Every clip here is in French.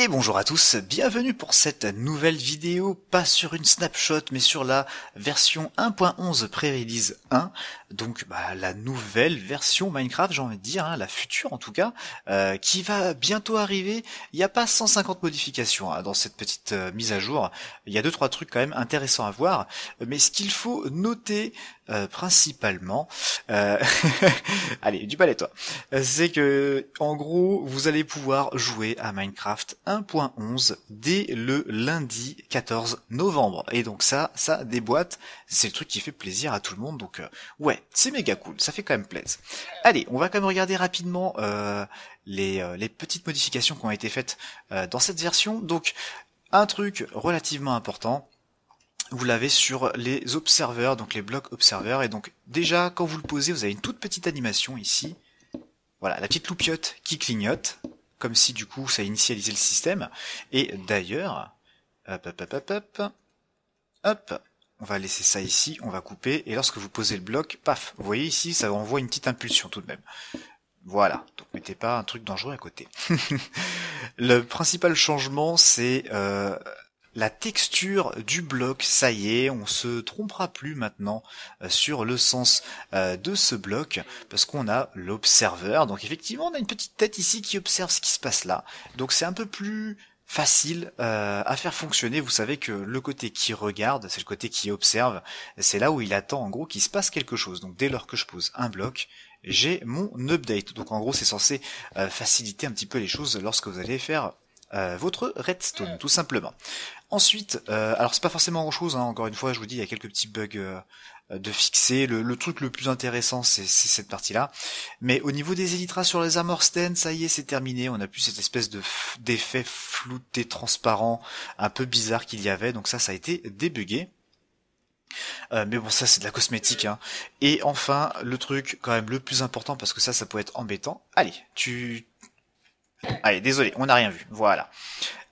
Et bonjour à tous, bienvenue pour cette nouvelle vidéo, pas sur une snapshot mais sur la version 1.11 pré-release 1, donc bah, la nouvelle version Minecraft j'ai envie de dire, hein, la future en tout cas, euh, qui va bientôt arriver, il n'y a pas 150 modifications hein, dans cette petite euh, mise à jour, il y a deux trois trucs quand même intéressants à voir, mais ce qu'il faut noter euh, principalement, allez du balai toi, c'est que en gros vous allez pouvoir jouer à Minecraft 1.11 dès le lundi 14 novembre. Et donc ça, ça déboîte, c'est le truc qui fait plaisir à tout le monde. Donc euh, ouais, c'est méga cool, ça fait quand même plaisir. Allez, on va quand même regarder rapidement euh, les, euh, les, petites modifications qui ont été faites dans cette version. Donc un truc relativement important, vous l'avez sur les observeurs, donc les blocs observeurs. Et donc déjà, quand vous le posez, vous avez une toute petite animation ici. Voilà, la petite loupiote qui clignote comme si du coup ça initialisait le système. Et d'ailleurs, hop, hop, on va laisser ça ici, on va couper, et lorsque vous posez le bloc, paf, vous voyez ici, ça envoie une petite impulsion tout de même. Voilà, donc mettez pas un truc dangereux à côté. le principal changement, c'est euh, la texture du bloc. Ça y est, on se trompera plus maintenant euh, sur le sens euh, de ce bloc parce qu'on a l'observeur. Donc effectivement, on a une petite tête ici qui observe ce qui se passe là. Donc c'est un peu plus facile euh, à faire fonctionner. Vous savez que le côté qui regarde, c'est le côté qui observe, c'est là où il attend en gros qu'il se passe quelque chose. Donc dès lors que je pose un bloc, j'ai mon update. Donc en gros c'est censé faciliter un petit peu les choses lorsque vous allez faire euh, votre redstone, tout simplement. Ensuite, euh, alors c'est pas forcément grand chose, hein, encore une fois, je vous dis, il y a quelques petits bugs euh, de fixer. Le, truc le plus intéressant, c'est cette partie-là. Mais au niveau des élytras sur les armor ça y est, c'est terminé. On a plus cette espèce de d'effet flouté, transparent, un peu bizarre qu'il y avait. Donc ça, ça a été débugué. mais bon, ça c'est de la cosmétique. Hein. Et enfin, le truc quand même le plus important parce que ça, ça peut être embêtant. Allez, tu Allez, désolé, on n'a rien vu. Voilà.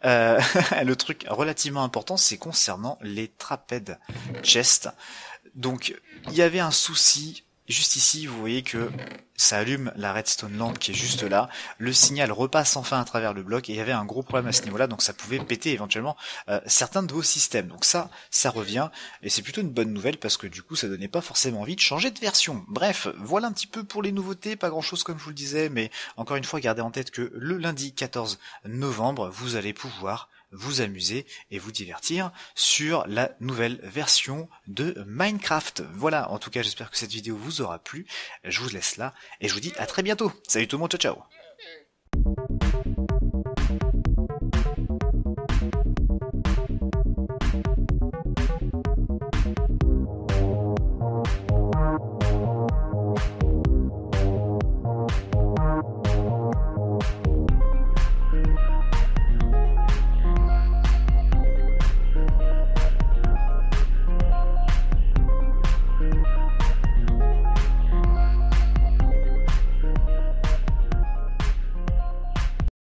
Euh, le truc relativement important, c'est concernant les trapèdes chest. Donc, il y avait un souci Juste ici, vous voyez que ça allume la redstone lampe qui est juste là. Le signal repasse enfin à travers le bloc et il y avait un gros problème à ce niveau-là, donc ça pouvait péter éventuellement euh, certains de vos systèmes. Donc ça, ça revient et c'est plutôt une bonne nouvelle parce que du coup, ça donnait pas forcément envie de changer de version. Bref, voilà un petit peu pour les nouveautés, pas grand-chose comme je vous le disais, mais encore une fois, gardez en tête que le lundi 14 novembre, vous allez pouvoir vous amuser et vous divertir sur la nouvelle version de Minecraft. Voilà, en tout cas j'espère que cette vidéo vous aura plu. Je vous laisse là et je vous dis à très bientôt. Salut tout le monde, ciao ciao